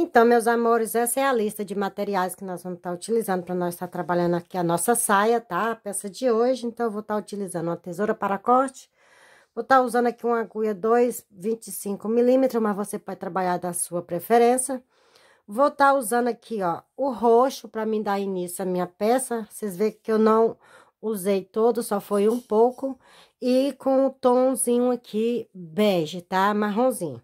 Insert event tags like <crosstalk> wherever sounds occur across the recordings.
Então, meus amores, essa é a lista de materiais que nós vamos estar tá utilizando para nós estar tá trabalhando aqui a nossa saia, tá? A peça de hoje, então eu vou estar tá utilizando uma tesoura para corte, vou estar tá usando aqui uma agulha 2,25 milímetros, mas você pode trabalhar da sua preferência. Vou estar tá usando aqui, ó, o roxo para mim dar início à minha peça. Vocês veem que eu não usei todo, só foi um pouco. E com o um tomzinho aqui bege, tá? Marronzinho.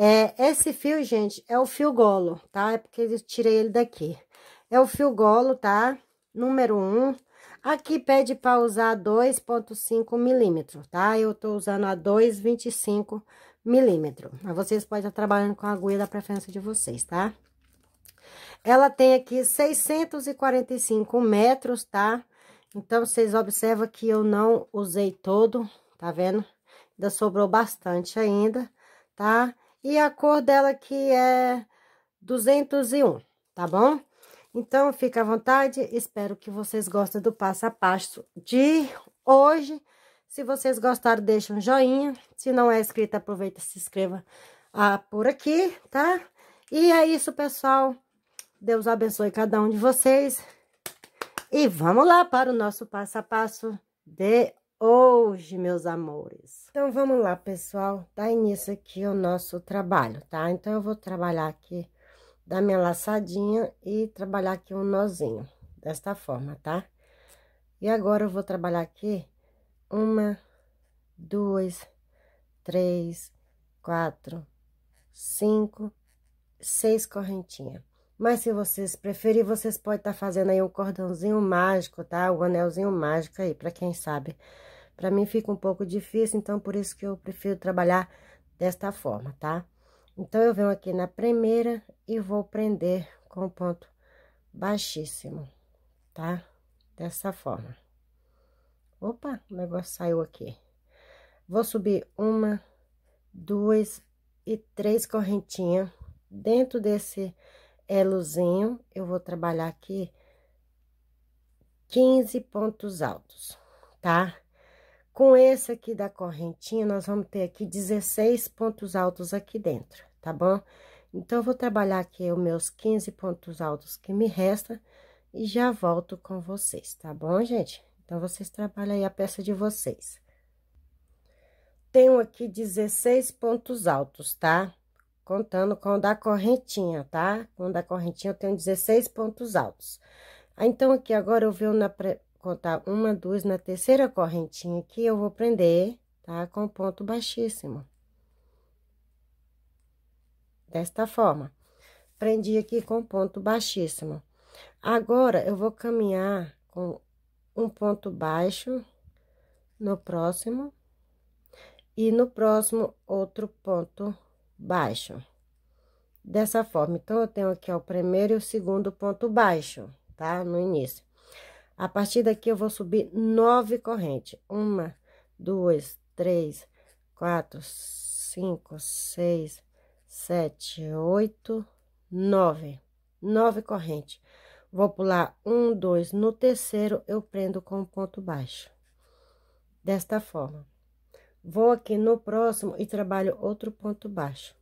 É, esse fio, gente, é o fio golo, tá? É porque eu tirei ele daqui. É o fio golo, tá? Número 1. Um. Aqui pede para usar 2,5 milímetros, tá? Eu tô usando a 2,25 milímetro. Mas vocês podem estar trabalhando com a agulha da preferência de vocês, tá? Ela tem aqui 645 metros, tá? Então, vocês observam que eu não usei todo, tá vendo? Ainda sobrou bastante ainda, Tá? E a cor dela que é 201, tá bom? Então, fica à vontade. Espero que vocês gostem do passo a passo de hoje. Se vocês gostaram, deixa um joinha. Se não é inscrito, aproveita e se inscreva ah, por aqui, tá? E é isso, pessoal. Deus abençoe cada um de vocês. E vamos lá para o nosso passo a passo de hoje, meus amores. Então, vamos lá, pessoal. Dá início aqui o nosso trabalho, tá? Então, eu vou trabalhar aqui da minha laçadinha e trabalhar aqui um nozinho, desta forma, tá? E agora, eu vou trabalhar aqui uma, duas, três, quatro, cinco, seis correntinhas. Mas se vocês preferirem, vocês podem estar tá fazendo aí um cordãozinho mágico, tá? O um anelzinho mágico aí, para quem sabe para mim fica um pouco difícil, então por isso que eu prefiro trabalhar desta forma, tá? Então, eu venho aqui na primeira e vou prender com ponto baixíssimo, tá? Dessa forma. Opa, o negócio saiu aqui. Vou subir uma, duas e três correntinhas. Dentro desse elozinho, eu vou trabalhar aqui 15 pontos altos, tá? Tá? Com esse aqui da correntinha, nós vamos ter aqui 16 pontos altos aqui dentro, tá bom? Então, eu vou trabalhar aqui os meus 15 pontos altos que me resta e já volto com vocês, tá bom, gente? Então, vocês trabalham aí a peça de vocês. Tenho aqui 16 pontos altos, tá? Contando com o da correntinha, tá? Com o da correntinha eu tenho 16 pontos altos. Então, aqui agora eu venho na contar uma, duas na terceira correntinha que eu vou prender, tá? Com ponto baixíssimo. Desta forma. Prendi aqui com ponto baixíssimo. Agora, eu vou caminhar com um ponto baixo no próximo e no próximo outro ponto baixo. Dessa forma, então, eu tenho aqui ó, o primeiro e o segundo ponto baixo, tá? No início. A partir daqui, eu vou subir nove correntes. Uma, duas, três, quatro, cinco, seis, sete, oito, nove. Nove correntes. Vou pular um, dois. No terceiro, eu prendo com ponto baixo. Desta forma. Vou aqui no próximo e trabalho outro ponto baixo.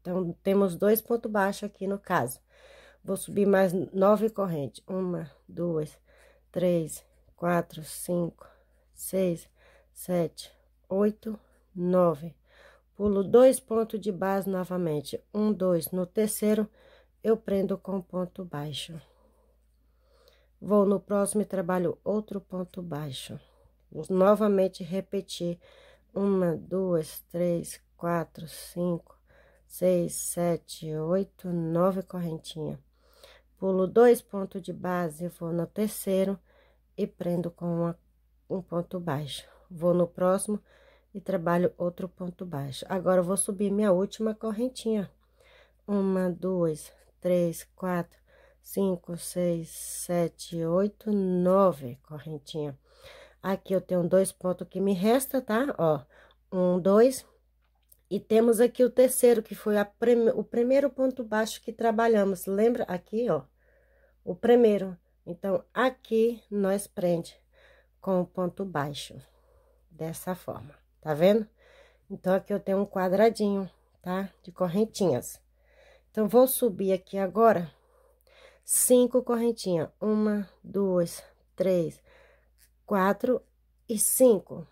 Então, temos dois pontos baixos aqui no caso. Vou subir mais nove correntes. Uma, duas, três, quatro, cinco, seis, sete, oito, nove. Pulo dois pontos de base novamente. Um, dois. No terceiro, eu prendo com ponto baixo. Vou no próximo e trabalho outro ponto baixo. Vou novamente repetir. Uma, duas, três, quatro, cinco, seis, sete, oito, nove correntinhas pulo dois pontos de base, vou no terceiro e prendo com uma, um ponto baixo. Vou no próximo e trabalho outro ponto baixo. Agora, vou subir minha última correntinha. Uma, duas, três, quatro, cinco, seis, sete, oito, nove correntinha. Aqui eu tenho dois pontos que me resta, tá? Ó, um, dois. E temos aqui o terceiro, que foi prim o primeiro ponto baixo que trabalhamos. Lembra? Aqui, ó o primeiro. Então, aqui nós prende com o ponto baixo, dessa forma, tá vendo? Então, aqui eu tenho um quadradinho, tá? De correntinhas. Então, vou subir aqui agora cinco correntinhas. Uma, duas, três, quatro e cinco.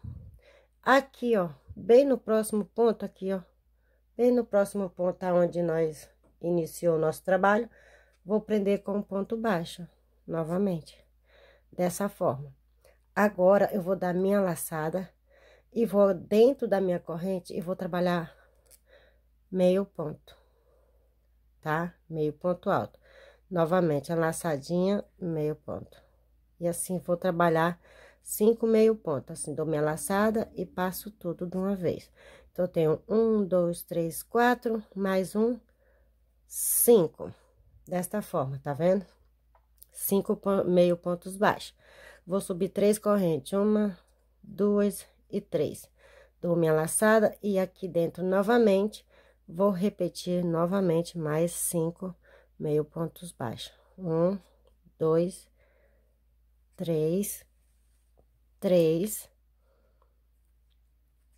Aqui, ó, bem no próximo ponto aqui, ó. Bem no próximo ponto aonde nós iniciou o nosso trabalho, vou prender com um ponto baixo, novamente, dessa forma. Agora, eu vou dar minha laçada e vou dentro da minha corrente e vou trabalhar meio ponto, tá? Meio ponto alto. Novamente, a laçadinha, meio ponto. E assim, vou trabalhar cinco meio ponto, assim, dou minha laçada e passo tudo de uma vez. Então, eu tenho um, dois, três, quatro, mais um, cinco desta forma, tá vendo? Cinco meio pontos baixos. Vou subir três correntes, uma, duas e três. Dou minha laçada e aqui dentro novamente, vou repetir novamente mais cinco meio pontos baixos. Um, dois, três, três,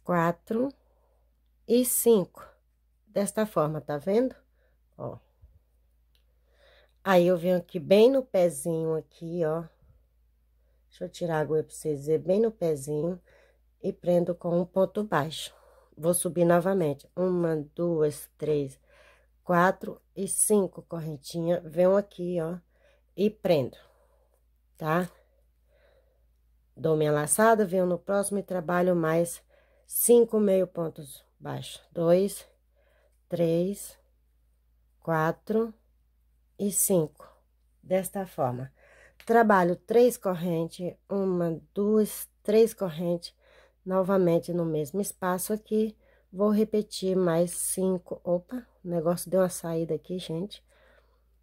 quatro e cinco. Desta forma, tá vendo? Ó. Aí eu venho aqui bem no pezinho aqui, ó. Deixa eu tirar a agulha pra vocês verem, bem no pezinho. E prendo com um ponto baixo. Vou subir novamente. Uma, duas, três, quatro e cinco correntinha. Venho aqui, ó, e prendo, tá? Dou minha laçada, venho no próximo e trabalho mais cinco meio pontos baixos. Dois, três, quatro e cinco. Desta forma, trabalho três correntes, uma, duas, três correntes, novamente no mesmo espaço aqui. Vou repetir mais cinco. Opa, o negócio deu uma saída aqui, gente.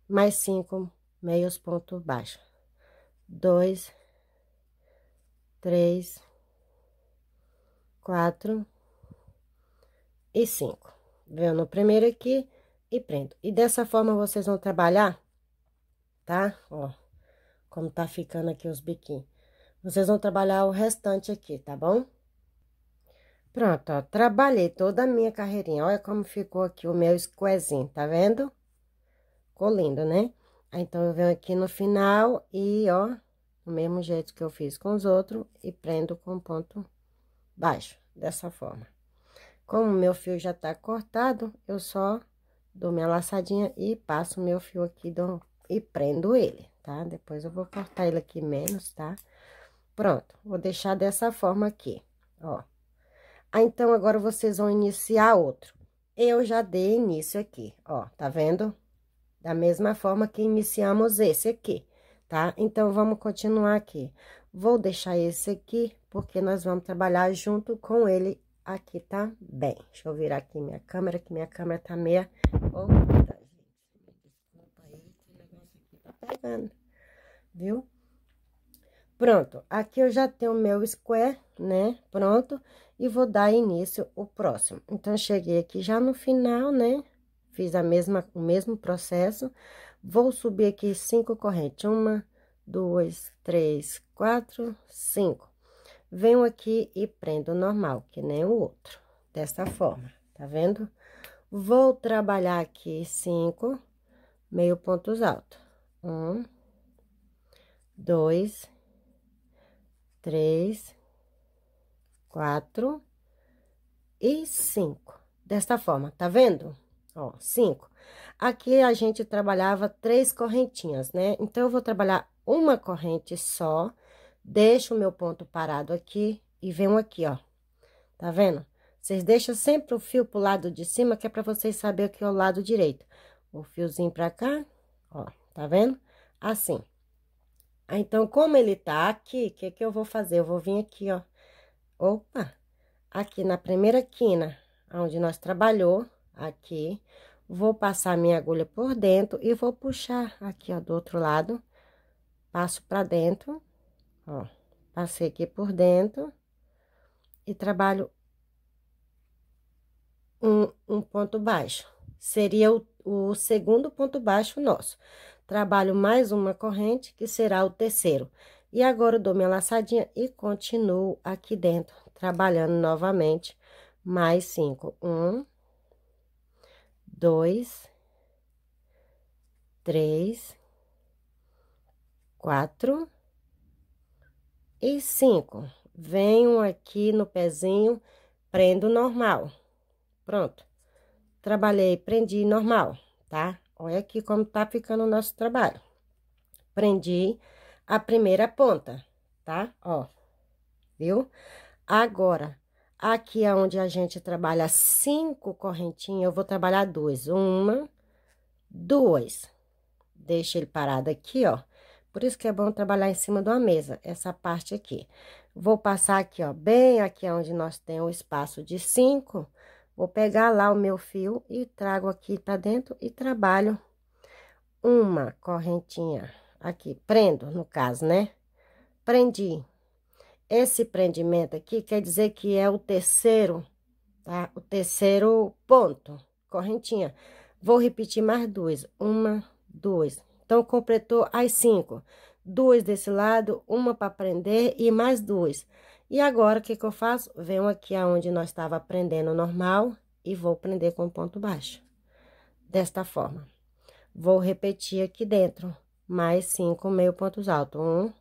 Mais cinco meios pontos baixo. Dois, três, quatro e cinco. vendo o primeiro aqui, e prendo. E dessa forma, vocês vão trabalhar, tá? Ó, como tá ficando aqui os biquinhos. Vocês vão trabalhar o restante aqui, tá bom? Pronto, ó, trabalhei toda a minha carreirinha. Olha como ficou aqui o meu squarezinho, tá vendo? Ficou lindo, né? Aí, então, eu venho aqui no final e, ó, o mesmo jeito que eu fiz com os outros, e prendo com ponto baixo, dessa forma. Como meu fio já tá cortado, eu só dou minha laçadinha e passo meu fio aqui do, e prendo ele, tá? Depois eu vou cortar ele aqui menos, tá? Pronto, vou deixar dessa forma aqui, ó. Ah, então, agora vocês vão iniciar outro. Eu já dei início aqui, ó, tá vendo? Da mesma forma que iniciamos esse aqui, tá? Então, vamos continuar aqui. Vou deixar esse aqui, porque nós vamos trabalhar junto com ele aqui tá bem. Deixa eu virar aqui minha câmera, que minha câmera tá meia Tá, gente. desculpa aí que negócio aqui tá pegando. Viu? Pronto, aqui eu já tenho o meu square, né? Pronto, e vou dar início o próximo. Então, cheguei aqui já no final, né? Fiz a mesma, o mesmo processo. Vou subir aqui cinco correntes. Uma, duas, três, quatro, cinco. Venho aqui e prendo normal, que nem o outro. Dessa forma, tá vendo? Vou trabalhar aqui cinco meio pontos altos. Um, dois, três, quatro e cinco. Desta forma, tá vendo? Ó, cinco. Aqui a gente trabalhava três correntinhas, né? Então, eu vou trabalhar uma corrente só, deixo o meu ponto parado aqui e venho aqui, ó. Tá vendo? Vocês deixam sempre o fio pro lado de cima, que é para vocês saberem que é o lado direito. O fiozinho para cá, ó, tá vendo? Assim. Ah, então, como ele tá aqui, o que que eu vou fazer? Eu vou vir aqui, ó. Opa! Aqui na primeira quina, onde nós trabalhou, aqui, vou passar minha agulha por dentro e vou puxar aqui, ó, do outro lado. Passo para dentro, ó, passei aqui por dentro e trabalho um, um ponto baixo. Seria o, o segundo ponto baixo nosso. Trabalho mais uma corrente, que será o terceiro. E agora eu dou minha laçadinha e continuo aqui dentro, trabalhando novamente mais cinco. Um, dois, três, quatro e cinco. Venho aqui no pezinho, prendo normal. Pronto. Trabalhei, prendi normal, tá? Olha aqui como tá ficando o nosso trabalho. Prendi a primeira ponta, tá? Ó, viu? Agora, aqui é onde a gente trabalha cinco correntinhas, eu vou trabalhar duas. Uma, duas. Deixa ele parado aqui, ó. Por isso que é bom trabalhar em cima de uma mesa, essa parte aqui. Vou passar aqui, ó, bem aqui é onde nós temos o espaço de cinco. Vou pegar lá o meu fio e trago aqui pra dentro e trabalho uma correntinha aqui. Prendo, no caso, né? Prendi. Esse prendimento aqui quer dizer que é o terceiro, tá? O terceiro ponto, correntinha. Vou repetir mais duas. Uma, duas. Então, completou as cinco. Duas desse lado, uma para prender e mais duas. Duas e agora, o que, que eu faço? Venho aqui aonde nós estava prendendo normal e vou prender com ponto baixo. Desta forma. Vou repetir aqui dentro, mais cinco meio pontos altos. Um,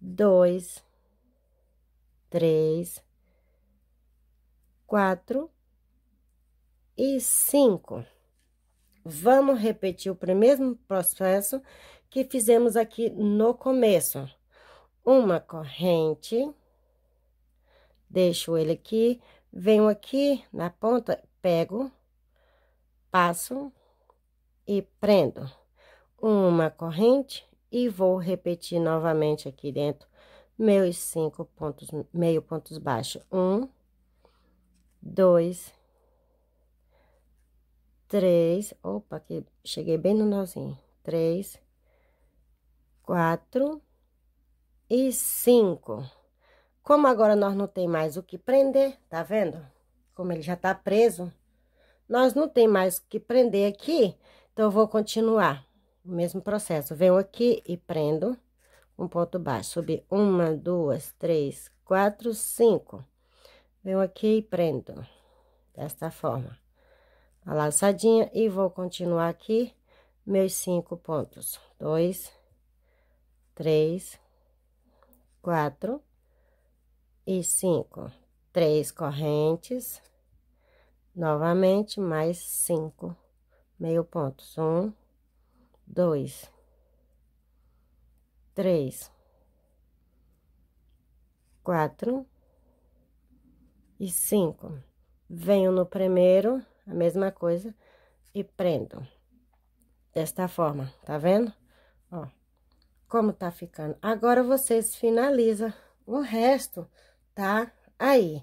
dois, três, quatro e cinco. Vamos repetir o mesmo processo que fizemos aqui no começo uma corrente, deixo ele aqui, venho aqui na ponta, pego, passo e prendo uma corrente e vou repetir novamente aqui dentro meus cinco pontos, meio pontos baixos. Um, dois, três, opa, que cheguei bem no nozinho. Três, quatro, e cinco. Como agora nós não tem mais o que prender, tá vendo? Como ele já tá preso, nós não tem mais o que prender aqui, então eu vou continuar o mesmo processo. Venho aqui e prendo um ponto baixo, subi uma, duas, três, quatro, cinco. Venho aqui e prendo desta forma. A laçadinha e vou continuar aqui meus cinco pontos. Dois, três, quatro e cinco. Três correntes, novamente, mais cinco, meio pontos. Um, dois, três, quatro e cinco. Venho no primeiro, a mesma coisa, e prendo. Desta forma, tá vendo? Ó como tá ficando. Agora, vocês finalizam o resto, tá? Aí.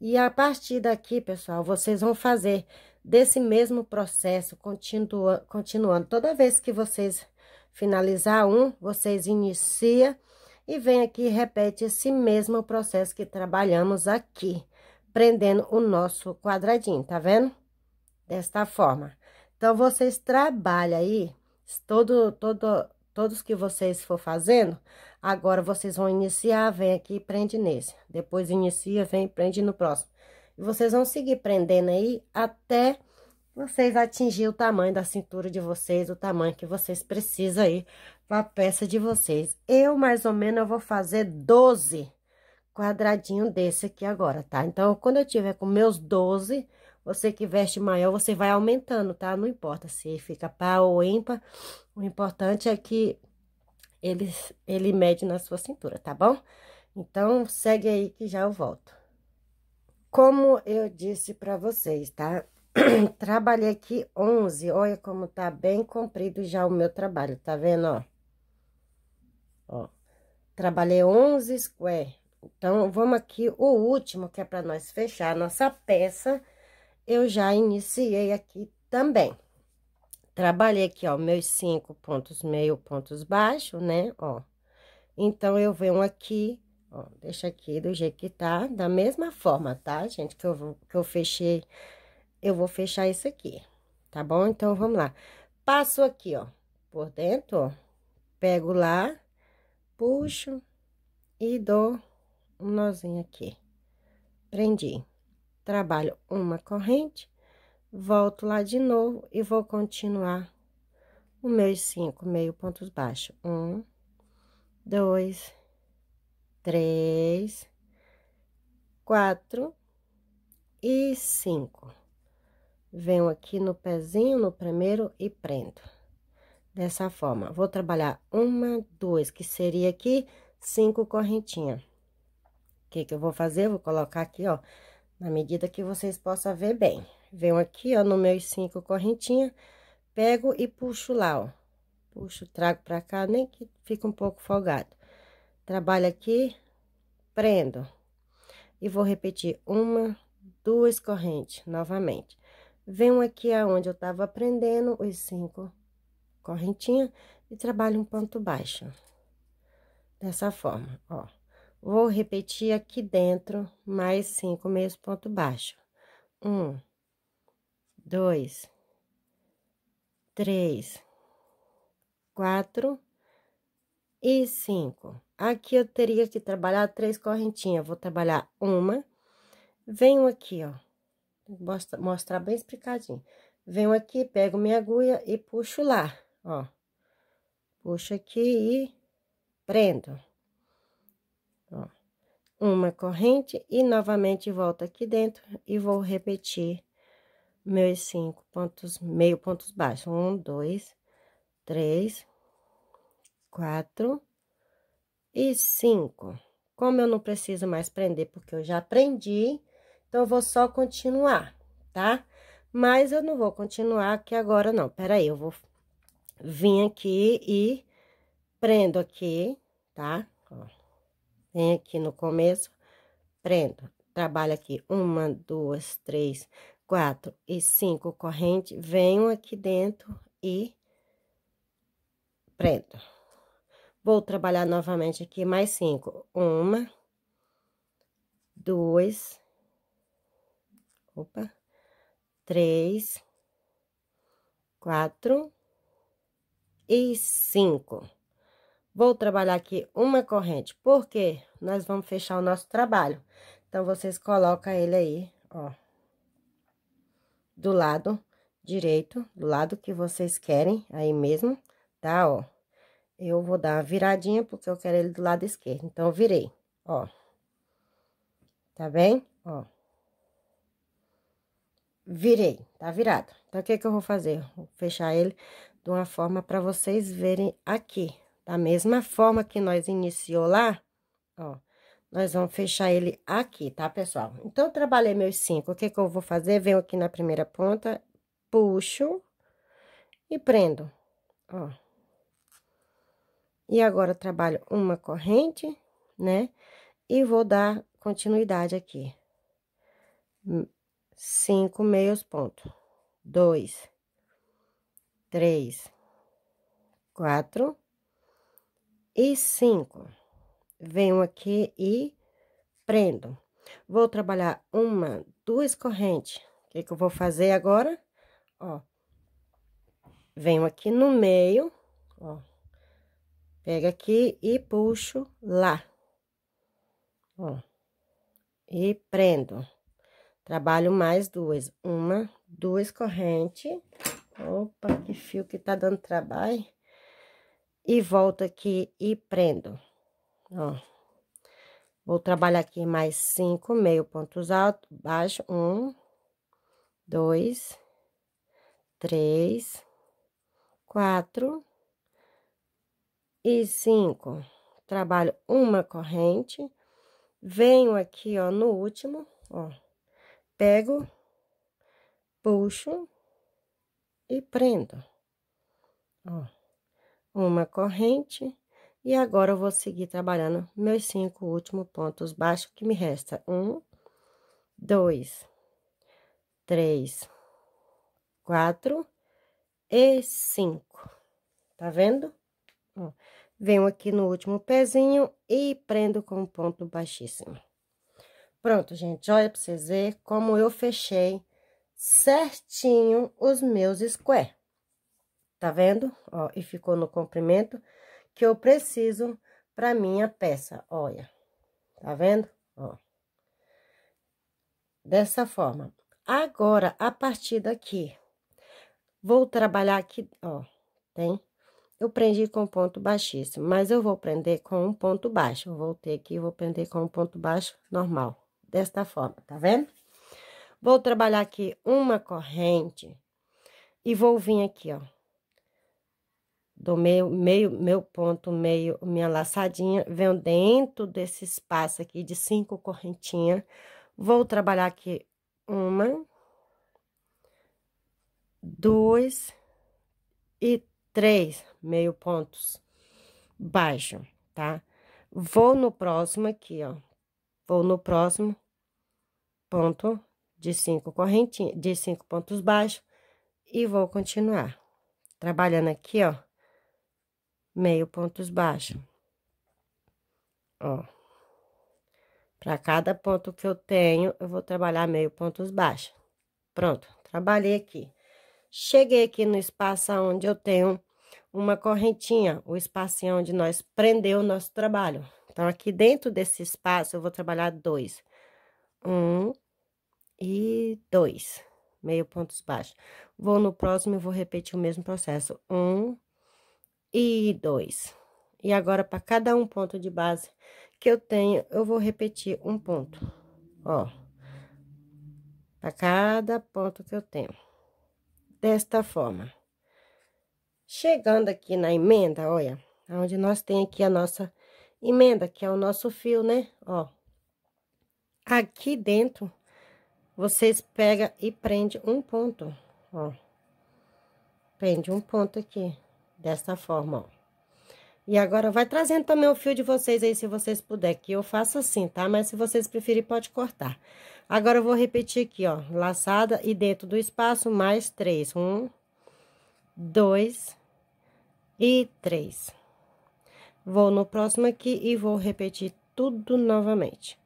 E a partir daqui, pessoal, vocês vão fazer desse mesmo processo, continua, continuando. Toda vez que vocês finalizar um, vocês inicia e vem aqui e repete esse mesmo processo que trabalhamos aqui, prendendo o nosso quadradinho, tá vendo? Desta forma. Então, vocês trabalham aí todo, todo Todos que vocês for fazendo, agora vocês vão iniciar, vem aqui e prende nesse. Depois inicia, vem e prende no próximo. E vocês vão seguir prendendo aí até vocês atingir o tamanho da cintura de vocês, o tamanho que vocês precisam aí para a peça de vocês. Eu, mais ou menos, eu vou fazer 12 quadradinho desse aqui agora, tá? Então, quando eu tiver com meus 12, você que veste maior, você vai aumentando, tá? Não importa se fica par ou ímpar. O importante é que ele, ele mede na sua cintura, tá bom? Então, segue aí que já eu volto. Como eu disse pra vocês, tá? <clears throat> Trabalhei aqui 11, olha como tá bem comprido já o meu trabalho, tá vendo, ó? Ó, trabalhei 11 square. Então, vamos aqui, o último, que é pra nós fechar a nossa peça eu já iniciei aqui também. Trabalhei aqui, ó, meus cinco pontos, meio pontos baixo, né, ó. Então, eu venho aqui, ó, deixa aqui do jeito que tá, da mesma forma, tá, gente, que eu, que eu fechei, eu vou fechar isso aqui, tá bom? Então, vamos lá. Passo aqui, ó, por dentro, ó, pego lá, puxo e dou um nozinho aqui. Prendi trabalho uma corrente, volto lá de novo e vou continuar os meus cinco meio pontos baixos. Um, dois, três, quatro e cinco. Venho aqui no pezinho, no primeiro e prendo. Dessa forma, vou trabalhar uma, duas, que seria aqui cinco correntinhas. O que que eu vou fazer? Vou colocar aqui, ó, na medida que vocês possam ver bem. Venho aqui, ó, no meus cinco correntinhas, pego e puxo lá, ó. Puxo, trago pra cá, nem que fica um pouco folgado. Trabalho aqui, prendo. E vou repetir uma, duas correntes novamente. Venho aqui aonde eu tava prendendo os cinco correntinhas e trabalho um ponto baixo. Dessa forma, ó. Vou repetir aqui dentro mais cinco meios ponto baixo. Um, dois, três, quatro e cinco. Aqui eu teria que trabalhar três correntinhas. Vou trabalhar uma. Venho aqui, ó. mostrar bem explicadinho. Venho aqui, pego minha agulha e puxo lá, ó. Puxo aqui e prendo uma corrente e novamente volto aqui dentro e vou repetir meus cinco pontos, meio pontos baixos. Um, dois, três, quatro e cinco. Como eu não preciso mais prender, porque eu já prendi, então eu vou só continuar, tá? Mas eu não vou continuar aqui agora, não. Peraí, eu vou vir aqui e prendo aqui, tá? Vem aqui no começo, prendo. Trabalho aqui uma, duas, três, quatro e cinco corrente. Venho aqui dentro e prendo. Vou trabalhar novamente aqui mais cinco. Uma, duas, opa, três, quatro e cinco. Vou trabalhar aqui uma corrente, porque nós vamos fechar o nosso trabalho. Então, vocês colocam ele aí, ó, do lado direito, do lado que vocês querem, aí mesmo, tá, ó. Eu vou dar uma viradinha, porque eu quero ele do lado esquerdo, então, eu virei, ó. Tá bem? Ó. Virei, tá virado. Então, o que que eu vou fazer? Vou fechar ele de uma forma para vocês verem aqui, da mesma forma que nós iniciou lá, ó, nós vamos fechar ele aqui, tá, pessoal? Então, trabalhei meus cinco. O que que eu vou fazer? Venho aqui na primeira ponta, puxo e prendo, ó. E agora, trabalho uma corrente, né? E vou dar continuidade aqui. Cinco meios pontos. Dois, três, quatro e cinco. Venho aqui e prendo. Vou trabalhar uma, duas correntes. O que, que eu vou fazer agora? Ó, venho aqui no meio, ó, pega aqui e puxo lá, ó, e prendo. Trabalho mais duas, uma, duas correntes. Opa, que fio que tá dando trabalho. E volto aqui e prendo. Ó. Vou trabalhar aqui mais cinco, meio pontos altos, baixo. Um, dois, três, quatro e cinco. Trabalho uma corrente. Venho aqui, ó, no último, ó. Pego, puxo e prendo. Ó uma corrente. E agora eu vou seguir trabalhando meus cinco últimos pontos baixos que me resta. Um, dois, três, quatro e cinco. Tá vendo? Ó, venho aqui no último pezinho e prendo com um ponto baixíssimo. Pronto, gente, olha pra vocês verem como eu fechei certinho os meus square tá vendo? Ó, e ficou no comprimento que eu preciso pra minha peça, olha. Tá vendo? Ó. Dessa forma. Agora, a partir daqui, vou trabalhar aqui, ó, tem? Eu prendi com ponto baixíssimo, mas eu vou prender com um ponto baixo. Eu voltei aqui e vou prender com um ponto baixo normal, desta forma, tá vendo? Vou trabalhar aqui uma corrente e vou vir aqui, ó, do meu, meio, meu ponto, meio, minha laçadinha, venho dentro desse espaço aqui de cinco correntinhas, vou trabalhar aqui uma, dois e três meio pontos baixo, tá? Vou no próximo aqui, ó, vou no próximo ponto de cinco correntinhas, de cinco pontos baixos, e vou continuar trabalhando aqui, ó meio pontos baixos. Ó. Para cada ponto que eu tenho, eu vou trabalhar meio pontos baixos. Pronto, trabalhei aqui. Cheguei aqui no espaço onde eu tenho uma correntinha, o espacinho onde nós prendeu o nosso trabalho. Então, aqui dentro desse espaço, eu vou trabalhar dois. Um e dois, meio pontos baixos. Vou no próximo e vou repetir o mesmo processo. Um e dois. E agora, para cada um ponto de base que eu tenho, eu vou repetir um ponto, ó. Para cada ponto que eu tenho. Desta forma. Chegando aqui na emenda, olha, onde nós tem aqui a nossa emenda, que é o nosso fio, né? Ó. Aqui dentro, vocês pega e prende um ponto, ó. Prende um ponto aqui. Desta forma, ó. E agora vai trazendo também o fio de vocês aí, se vocês puder, que eu faço assim, tá? Mas se vocês preferirem, pode cortar. Agora, eu vou repetir aqui, ó, laçada e dentro do espaço, mais três. Um, dois e três. Vou no próximo aqui e vou repetir tudo novamente.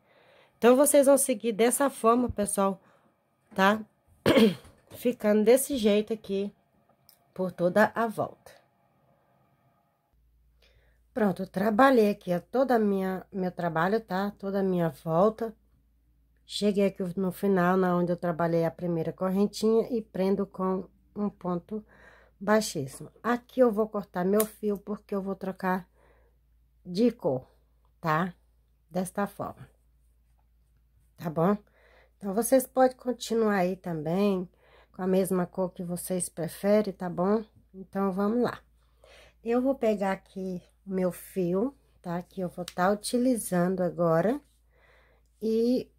Então, vocês vão seguir dessa forma, pessoal, tá? <clears throat> Ficando desse jeito aqui por toda a volta. Pronto, trabalhei aqui a toda minha meu trabalho, tá? Toda a minha volta. Cheguei aqui no final, na onde eu trabalhei a primeira correntinha e prendo com um ponto baixíssimo. Aqui eu vou cortar meu fio porque eu vou trocar de cor, tá? Desta forma. Tá bom? Então, vocês podem continuar aí também com a mesma cor que vocês preferem, tá bom? Então, vamos lá. Eu vou pegar aqui o meu fio, tá? Que eu vou estar tá utilizando agora. E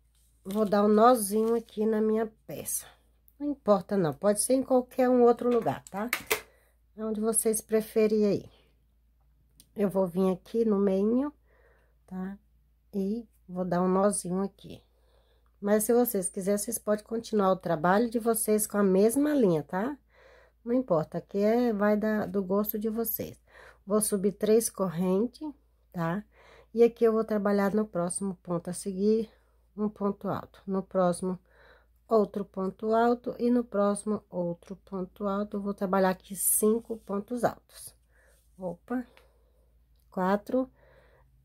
vou dar um nozinho aqui na minha peça. Não importa não, pode ser em qualquer um outro lugar, tá? Onde vocês preferirem aí. Eu vou vir aqui no meio, tá? E vou dar um nozinho aqui. Mas se vocês quiserem, vocês podem continuar o trabalho de vocês com a mesma linha, tá? Não importa, aqui é, vai da, do gosto de vocês. Vou subir três correntes, tá? E aqui eu vou trabalhar no próximo ponto a seguir, um ponto alto. No próximo, outro ponto alto. E no próximo, outro ponto alto. Eu vou trabalhar aqui cinco pontos altos. Opa! Quatro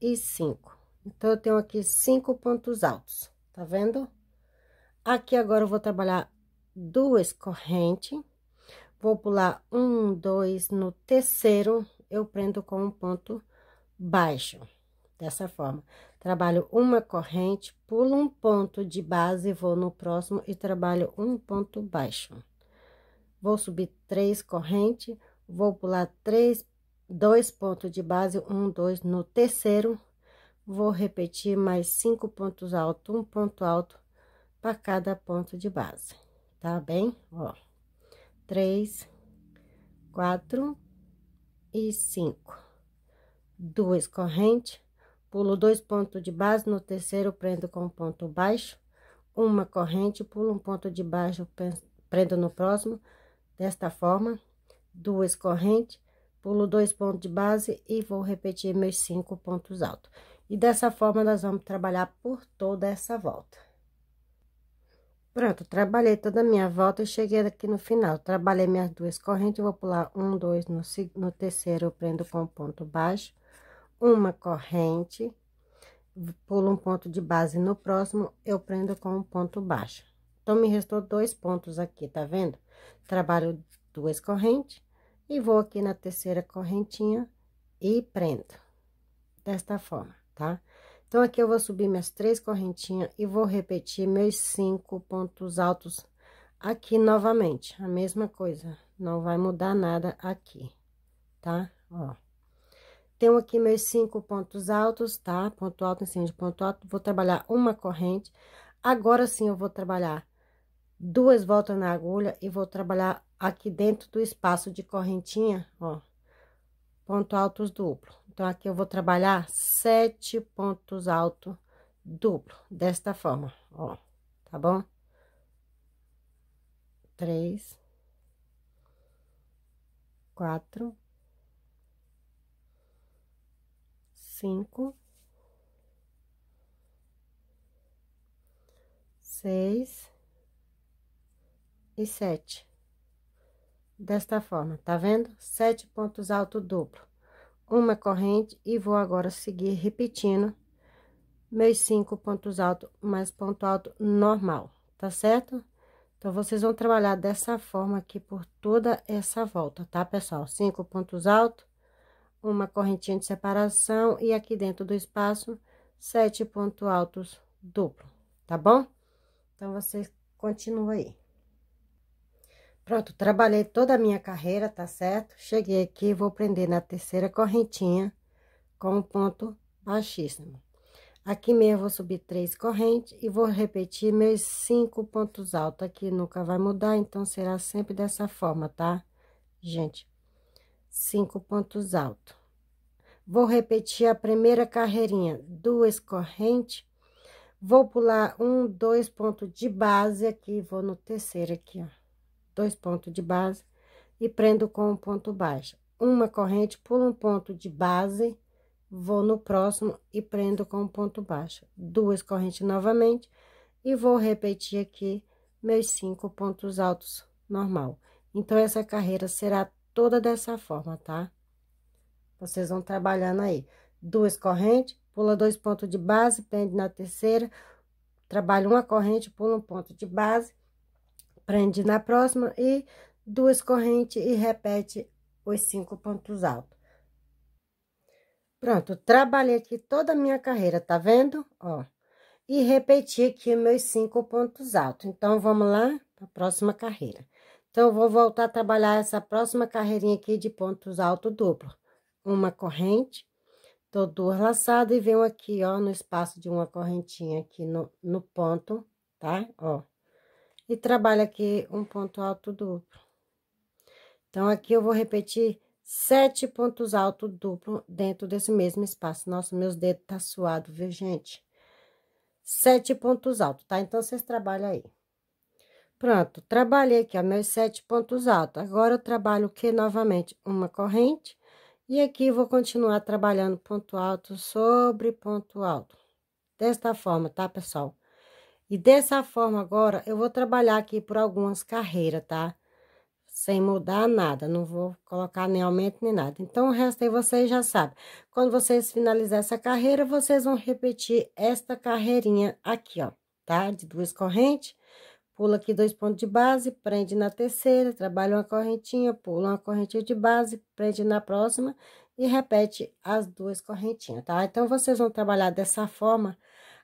e cinco. Então, eu tenho aqui cinco pontos altos, tá vendo? Aqui agora eu vou trabalhar duas correntes. Vou pular um, dois no terceiro eu prendo com um ponto baixo. Dessa forma, trabalho uma corrente, pulo um ponto de base, vou no próximo e trabalho um ponto baixo. Vou subir três correntes, vou pular três, dois pontos de base, um, dois, no terceiro. Vou repetir mais cinco pontos altos, um ponto alto para cada ponto de base, tá bem? Ó, três, quatro, e cinco. Duas correntes, pulo dois pontos de base, no terceiro prendo com ponto baixo, uma corrente, pulo um ponto de baixo, prendo no próximo, desta forma, duas correntes, pulo dois pontos de base e vou repetir meus cinco pontos altos. E dessa forma, nós vamos trabalhar por toda essa volta. Pronto, trabalhei toda a minha volta e cheguei aqui no final. Trabalhei minhas duas correntes, vou pular um, dois, no, no terceiro eu prendo com ponto baixo, uma corrente, pulo um ponto de base no próximo, eu prendo com um ponto baixo. Então, me restou dois pontos aqui, tá vendo? Trabalho duas correntes e vou aqui na terceira correntinha e prendo. Desta forma, tá? Então, aqui eu vou subir minhas três correntinhas e vou repetir meus cinco pontos altos aqui novamente. A mesma coisa, não vai mudar nada aqui, tá? Ó. Tenho aqui meus cinco pontos altos, tá? Ponto alto em cima de ponto alto, vou trabalhar uma corrente. Agora sim, eu vou trabalhar duas voltas na agulha e vou trabalhar aqui dentro do espaço de correntinha, ó. Ponto altos duplo. Então, aqui eu vou trabalhar sete pontos altos duplo, desta forma, ó, tá bom? Três, quatro, cinco, seis e sete. Desta forma, tá vendo? Sete pontos alto duplo uma corrente e vou agora seguir repetindo meus cinco pontos altos mais ponto alto normal, tá certo? Então, vocês vão trabalhar dessa forma aqui por toda essa volta, tá, pessoal? Cinco pontos altos, uma correntinha de separação e aqui dentro do espaço, sete pontos altos duplo, tá bom? Então, vocês continuam aí. Pronto, trabalhei toda a minha carreira, tá certo? Cheguei aqui, vou prender na terceira correntinha com um ponto baixíssimo. Aqui mesmo vou subir três correntes e vou repetir meus cinco pontos altos. Aqui nunca vai mudar, então será sempre dessa forma, tá? Gente, cinco pontos altos. Vou repetir a primeira carreirinha, duas correntes. Vou pular um, dois pontos de base aqui, vou no terceiro aqui, ó dois pontos de base e prendo com um ponto baixo. Uma corrente, pulo um ponto de base, vou no próximo e prendo com um ponto baixo. Duas correntes novamente e vou repetir aqui meus cinco pontos altos normal. Então, essa carreira será toda dessa forma, tá? Vocês vão trabalhando aí. Duas correntes, pula dois pontos de base, prende na terceira, trabalho uma corrente, pula um ponto de base prende na próxima e duas correntes e repete os cinco pontos altos. Pronto, trabalhei aqui toda a minha carreira, tá vendo? Ó, e repeti aqui meus cinco pontos altos. Então, vamos lá para a próxima carreira. Então, vou voltar a trabalhar essa próxima carreirinha aqui de pontos altos duplo. Uma corrente, dou duas laçadas e venho aqui, ó, no espaço de uma correntinha aqui no, no ponto, tá? Ó e trabalha aqui um ponto alto duplo. Então, aqui eu vou repetir sete pontos altos duplo dentro desse mesmo espaço. Nossa, meus dedos tá suado, viu, gente? Sete pontos altos, tá? Então, vocês trabalham aí. Pronto, trabalhei aqui, ó, meus sete pontos altos. Agora, eu trabalho o que novamente? Uma corrente. E aqui, vou continuar trabalhando ponto alto sobre ponto alto. Desta forma, tá, pessoal? E dessa forma agora, eu vou trabalhar aqui por algumas carreiras, tá? Sem mudar nada, não vou colocar nem aumento nem nada. Então, o resto aí vocês já sabem. Quando vocês finalizarem essa carreira, vocês vão repetir esta carreirinha aqui, ó, tá? De duas correntes, pula aqui dois pontos de base, prende na terceira, trabalha uma correntinha, pula uma correntinha de base, prende na próxima e repete as duas correntinhas, tá? Então, vocês vão trabalhar dessa forma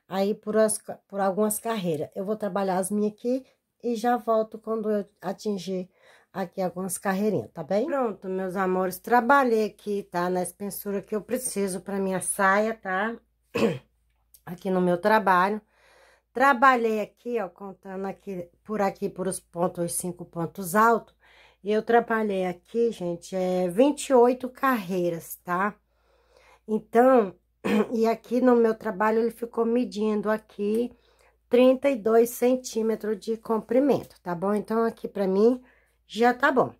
aí por, as, por algumas carreiras. Eu vou trabalhar as minhas aqui e já volto quando eu atingir aqui algumas carreirinhas, tá bem? Pronto, meus amores, trabalhei aqui, tá? Na espessura que eu preciso pra minha saia, tá? <clears throat> Aqui no meu trabalho. Trabalhei aqui, ó, contando aqui, por aqui, por os pontos, os cinco pontos altos. E eu trabalhei aqui, gente, é 28 carreiras, tá? Então, e aqui no meu trabalho ele ficou medindo aqui 32 centímetros de comprimento, tá bom? Então, aqui pra mim já tá bom.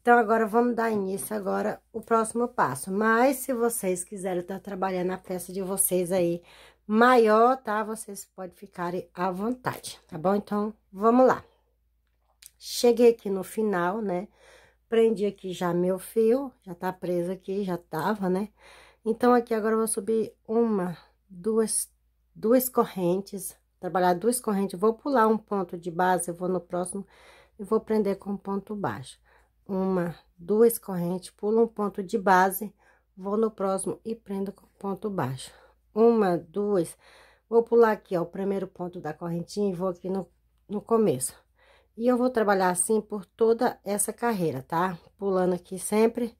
Então, agora vamos dar início agora o próximo passo. Mas, se vocês quiserem estar tá trabalhando a peça de vocês aí maior, tá? Vocês podem ficar à vontade, tá bom? Então, vamos lá. Cheguei aqui no final, né? Prendi aqui já meu fio, já tá preso aqui, já tava, né? Então, aqui agora eu vou subir uma, duas, duas correntes, trabalhar duas correntes, vou pular um ponto de base, eu vou no próximo e vou prender com ponto baixo. Uma, duas correntes, pulo um ponto de base, vou no próximo e prendo com ponto baixo. Uma, duas, vou pular aqui, ó, o primeiro ponto da correntinha e vou aqui no, no começo. E eu vou trabalhar assim por toda essa carreira, tá? Pulando aqui sempre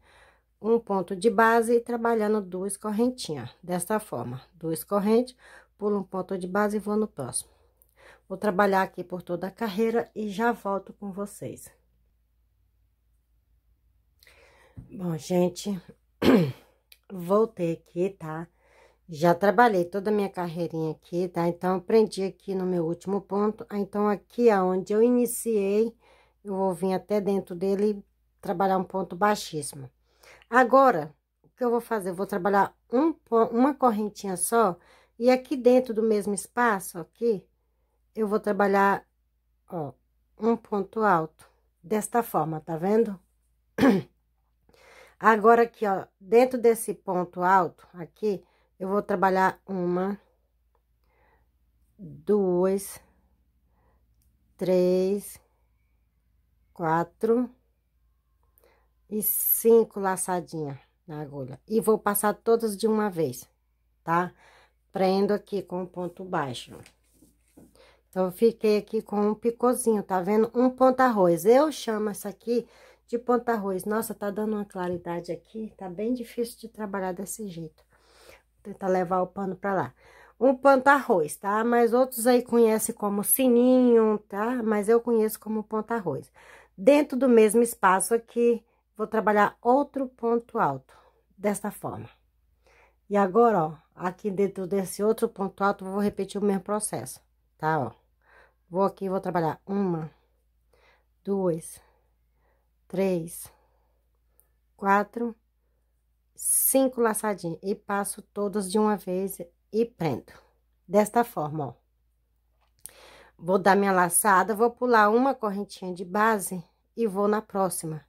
um ponto de base e trabalhando duas correntinhas, desta forma. Duas correntes, pulo um ponto de base e vou no próximo. Vou trabalhar aqui por toda a carreira e já volto com vocês. Bom, gente, <clears throat> voltei aqui, tá? Já trabalhei toda a minha carreirinha aqui, tá? Então, prendi aqui no meu último ponto. Ah, então, aqui aonde é eu iniciei, eu vou vir até dentro dele trabalhar um ponto baixíssimo. Agora, o que eu vou fazer? Eu vou trabalhar um, uma correntinha só. E aqui dentro do mesmo espaço, aqui, eu vou trabalhar, ó, um ponto alto. Desta forma, tá vendo? <clears throat> Agora aqui, ó, dentro desse ponto alto, aqui, eu vou trabalhar uma, duas, três, quatro e cinco laçadinhas na agulha. E vou passar todas de uma vez, tá? Prendo aqui com o ponto baixo. Então, fiquei aqui com um picôzinho, tá vendo? Um ponta arroz. Eu chamo essa aqui de ponta arroz. Nossa, tá dando uma claridade aqui, tá bem difícil de trabalhar desse jeito. Vou tentar levar o pano pra lá. Um ponta arroz, tá? Mas outros aí conhecem como sininho, tá? Mas eu conheço como ponta arroz. Dentro do mesmo espaço aqui, vou trabalhar outro ponto alto, desta forma. E agora, ó, aqui dentro desse outro ponto alto, vou repetir o mesmo processo, tá, ó. Vou aqui, vou trabalhar uma, duas, três, quatro, cinco laçadinhas. E passo todas de uma vez e prendo. Desta forma, ó. Vou dar minha laçada, vou pular uma correntinha de base e vou na próxima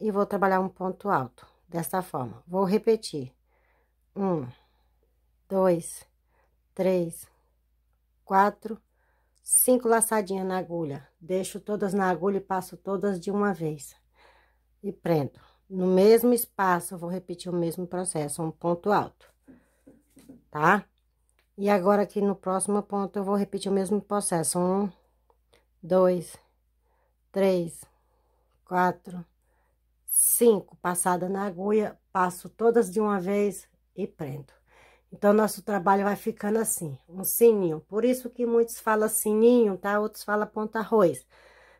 e vou trabalhar um ponto alto, dessa forma. Vou repetir. Um, dois, três, quatro, cinco laçadinhas na agulha. Deixo todas na agulha e passo todas de uma vez. E prendo. No mesmo espaço, vou repetir o mesmo processo, um ponto alto, tá? E agora, aqui no próximo ponto, eu vou repetir o mesmo processo. Um, dois, três, quatro, Cinco, passada na agulha, passo todas de uma vez e prendo. Então, nosso trabalho vai ficando assim, um sininho. Por isso que muitos falam sininho, tá? Outros falam ponta arroz.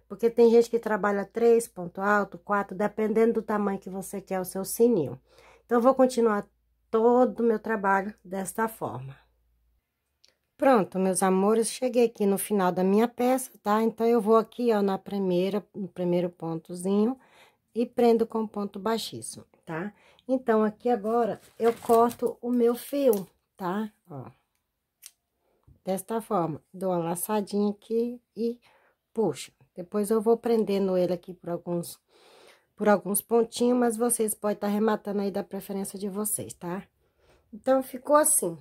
Porque tem gente que trabalha três, ponto alto, quatro, dependendo do tamanho que você quer o seu sininho. Então, vou continuar todo o meu trabalho desta forma. Pronto, meus amores, cheguei aqui no final da minha peça, tá? Então, eu vou aqui, ó, na primeira, no primeiro pontozinho e prendo com ponto baixíssimo, tá? Então, aqui agora, eu corto o meu fio, tá? Ó. Desta forma, dou uma laçadinha aqui e puxo. Depois, eu vou prendendo ele aqui por alguns, por alguns pontinhos, mas vocês podem estar tá rematando aí da preferência de vocês, tá? Então, ficou assim.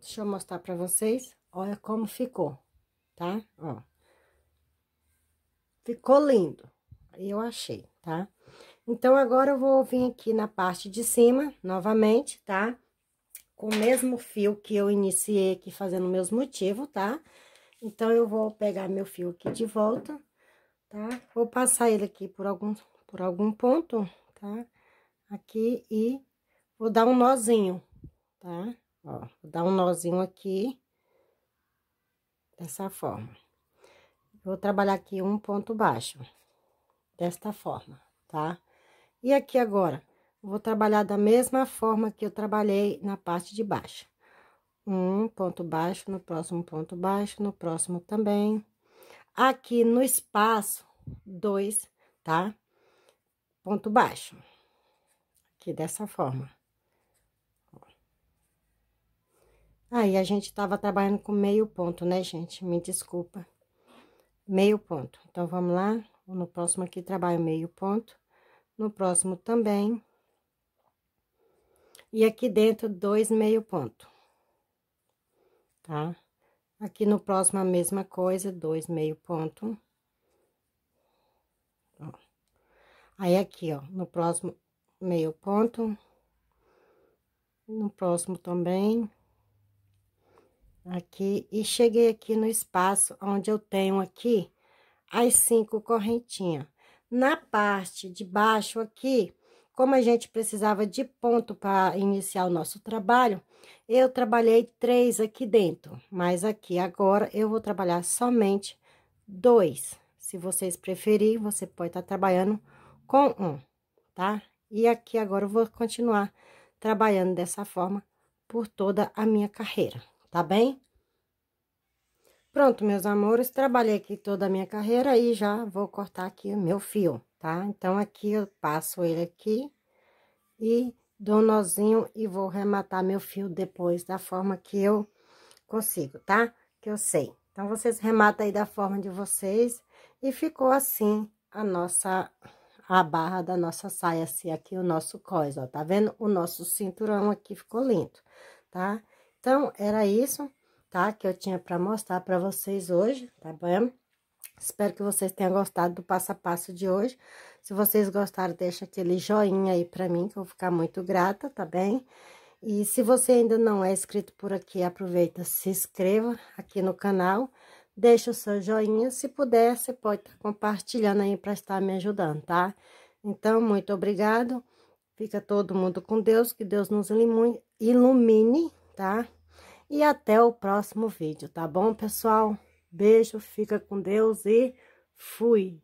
Deixa eu mostrar pra vocês. Olha como ficou, tá? Ó. Ficou lindo. Eu achei, tá? Então, agora eu vou vir aqui na parte de cima, novamente, tá? Com o mesmo fio que eu iniciei aqui fazendo o mesmo motivo, tá? Então, eu vou pegar meu fio aqui de volta, tá? Vou passar ele aqui por algum, por algum ponto, tá? Aqui e vou dar um nozinho, tá? Ó, vou dar um nozinho aqui, dessa forma. Vou trabalhar aqui um ponto baixo, desta forma, tá? E aqui agora, vou trabalhar da mesma forma que eu trabalhei na parte de baixo. Um ponto baixo, no próximo ponto baixo, no próximo também. Aqui no espaço, dois, tá? Ponto baixo. Aqui dessa forma. Aí, a gente tava trabalhando com meio ponto, né, gente? Me desculpa. Meio ponto. Então, vamos lá. No próximo aqui, trabalho meio ponto no próximo também. E aqui dentro, dois meio ponto, tá? Aqui no próximo, a mesma coisa, dois meio ponto. Ó. Aí, aqui, ó, no próximo, meio ponto. No próximo também. Aqui, e cheguei aqui no espaço onde eu tenho aqui as cinco correntinhas. Na parte de baixo aqui, como a gente precisava de ponto para iniciar o nosso trabalho, eu trabalhei três aqui dentro, mas aqui agora eu vou trabalhar somente dois. Se vocês preferirem, você pode estar tá trabalhando com um, tá? E aqui agora eu vou continuar trabalhando dessa forma por toda a minha carreira, tá bem? Pronto, meus amores, trabalhei aqui toda a minha carreira e já vou cortar aqui o meu fio, tá? Então, aqui eu passo ele aqui e dou um nozinho e vou rematar meu fio depois da forma que eu consigo, tá? Que eu sei. Então, vocês rematam aí da forma de vocês e ficou assim a nossa, a barra da nossa saia, assim, aqui o nosso cós, ó, tá vendo? O nosso cinturão aqui ficou lindo, tá? Então, era isso tá? Que eu tinha para mostrar para vocês hoje, tá bom? Espero que vocês tenham gostado do passo a passo de hoje. Se vocês gostaram, deixa aquele joinha aí para mim, que eu vou ficar muito grata, tá bem? E se você ainda não é inscrito por aqui, aproveita, se inscreva aqui no canal, deixa o seu joinha, se puder, você pode estar tá compartilhando aí para estar me ajudando, tá? Então, muito obrigado. Fica todo mundo com Deus, que Deus nos ilumine, tá? E até o próximo vídeo, tá bom, pessoal? Beijo, fica com Deus e fui!